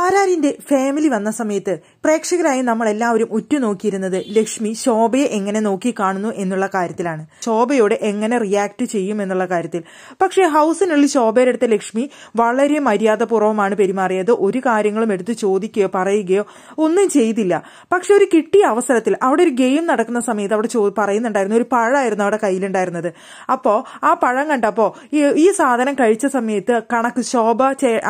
ആരാരിന്റെ family വന്ന സമയത്ത് പ്രേക്ഷകരായി നമ്മൾ എല്ലാവരും ഉറ്റുനോക്കിയിരുന്നത് ലക്ഷ്മി ശോഭയെ എങ്ങനെ നോക്കി കാണുന്നു എന്നുള്ള കാര്യത്തിലാണ് ശോഭയോട് എങ്ങനെ റിയാക്ട് ചെയ്യും എന്നുള്ള കാര്യത്തിൽ പക്ഷേ ഹൗസിനുള്ളിൽ ശോഭയുടെ അടുത്ത ലക്ഷ്മി വളരെ മര്യാദപൂർവ്വമാണ് പെരുമാറിയത് ഒരു കാര്യങ്ങളും എടുത്ത് ചോദിക്കുകയോ പറയുകയോ ഒന്നും ചെയ്തില്ല പക്ഷെ ഒരു കിട്ടിയ അവസരത്തിൽ അവിടെ ഒരു ഗെയിം നടക്കുന്ന സമയത്ത് അവിടെ പറയുന്നുണ്ടായിരുന്നു ഒരു പഴമായിരുന്നു അവിടെ കയ്യിലുണ്ടായിരുന്നത് അപ്പോൾ ആ പഴം കണ്ടപ്പോൾ ഈ സാധനം കഴിച്ച സമയത്ത് കണക്ക് ശോഭ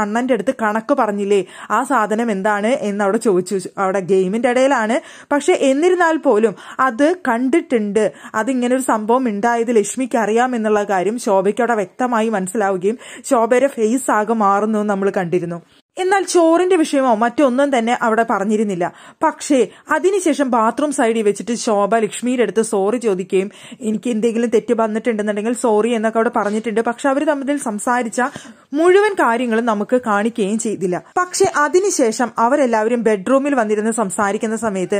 അണ്ണന്റെ അടുത്ത് കണക്ക് പറഞ്ഞില്ലേ ആ സാധനം എന്താണ് എന്ന് അവിടെ ചോദിച്ചു അവിടെ ഗെയിമിന്റെ ഇടയിലാണ് പക്ഷെ എന്നിരുന്നാൽ പോലും അത് കണ്ടിട്ടുണ്ട് അതിങ്ങനെ ഒരു സംഭവം ഉണ്ടായത് ലക്ഷ്മിക്ക് അറിയാം എന്നുള്ള കാര്യം ശോഭയ്ക്ക് അവിടെ വ്യക്തമായി മനസ്സിലാവുകയും ശോഭയുടെ ഫേസ് ആകെ മാറുന്നു നമ്മൾ കണ്ടിരുന്നു എന്നാൽ ചോറിന്റെ വിഷയമോ മറ്റൊന്നും തന്നെ അവിടെ പറഞ്ഞിരുന്നില്ല പക്ഷേ അതിനുശേഷം ബാത്റൂം സൈഡിൽ വെച്ചിട്ട് ശോഭ ലക്ഷ്മിയുടെ അടുത്ത് സോറി ചോദിക്കുകയും എനിക്ക് എന്തെങ്കിലും തെറ്റ് വന്നിട്ടുണ്ടെന്നുണ്ടെങ്കിൽ സോറി എന്നൊക്കെ അവിടെ പറഞ്ഞിട്ടുണ്ട് പക്ഷെ അവർ തമ്മിൽ സംസാരിച്ച മുഴുവൻ കാര്യങ്ങളും നമുക്ക് കാണിക്കുകയും ചെയ്തില്ല പക്ഷെ അതിനുശേഷം അവരെല്ലാവരും ബെഡ്റൂമിൽ വന്നിരുന്ന് സംസാരിക്കുന്ന സമയത്ത്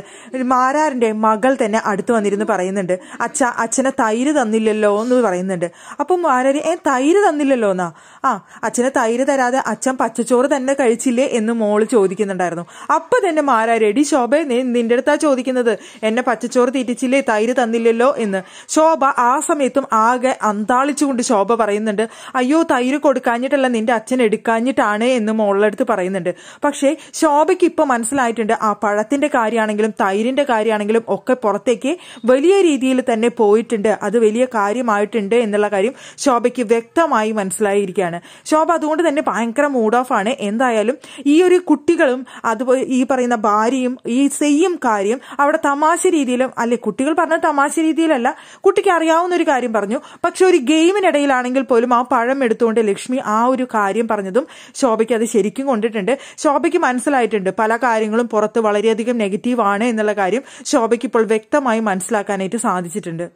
മാരാറിന്റെ മകൾ തന്നെ അടുത്ത് വന്നിരുന്ന് പറയുന്നുണ്ട് അച്ഛ അച്ഛനെ തൈര് തന്നില്ലല്ലോ എന്ന് പറയുന്നുണ്ട് അപ്പൊ മാരാര് ഏ തൈര് തന്നില്ലല്ലോ എന്നാ ആ അച്ഛനെ തൈര് തരാതെ അച്ഛൻ പച്ചച്ചോറ് തന്നെ കഴിച്ചില്ലേ എന്ന് മോള് ചോദിക്കുന്നുണ്ടായിരുന്നു അപ്പൊ തന്നെ മാരാര് എടി ശോഭ നിന്റെ അടുത്താ ചോദിക്കുന്നത് എന്നെ പച്ചച്ചോറ് തീറ്റിച്ചില്ലേ തൈര് തന്നില്ലല്ലോ എന്ന് ശോഭ ആ സമയത്തും ആകെ അന്താളിച്ചുകൊണ്ട് ശോഭ പറയുന്നുണ്ട് അയ്യോ തൈര് കൊടുക്കാഞ്ഞിട്ട് ഇഷ്ടമല്ല നിന്റെ അച്ഛൻ എടുക്കാഞ്ഞിട്ടാണ് എന്ന് മോളുടെ പറയുന്നുണ്ട് പക്ഷേ ശോഭയ്ക്ക് ഇപ്പൊ മനസ്സിലായിട്ടുണ്ട് ആ പഴത്തിന്റെ കാര്യമാണെങ്കിലും തൈരിന്റെ കാര്യമാണെങ്കിലും ഒക്കെ പുറത്തേക്ക് വലിയ രീതിയിൽ തന്നെ പോയിട്ടുണ്ട് അത് വലിയ കാര്യമായിട്ടുണ്ട് എന്നുള്ള കാര്യം ശോഭയ്ക്ക് വ്യക്തമായി മനസ്സിലായിരിക്കുകയാണ് ശോഭ അതുകൊണ്ട് തന്നെ ഭയങ്കര മൂഡ് ഓഫ് ആണ് എന്തായാലും ഈ ഒരു കുട്ടികളും അതുപോലെ ഈ പറയുന്ന ഭാര്യയും ഈ സെയ്യും കാര്യം അവിടെ തമാശ രീതിയിലും അല്ലെ കുട്ടികൾ പറഞ്ഞ തമാശ രീതിയിലല്ല കുട്ടിക്ക് അറിയാവുന്ന ഒരു കാര്യം പറഞ്ഞു പക്ഷെ ഒരു ഗെയിമിനിടയിലാണെങ്കിൽ പോലും ആ പഴം എടുത്തുകൊണ്ട് ലക്ഷ്മി ആ ഒരു കാര്യം പറഞ്ഞതും ശോഭയ്ക്ക് അത് ശരിക്കും കൊണ്ടിട്ടുണ്ട് ശോഭയ്ക്ക് മനസ്സിലായിട്ടുണ്ട് പല കാര്യങ്ങളും പുറത്ത് വളരെയധികം നെഗറ്റീവ് ആണ് എന്നുള്ള കാര്യം ശോഭയ്ക്ക് ഇപ്പോൾ വ്യക്തമായി മനസ്സിലാക്കാനായിട്ട് സാധിച്ചിട്ടുണ്ട്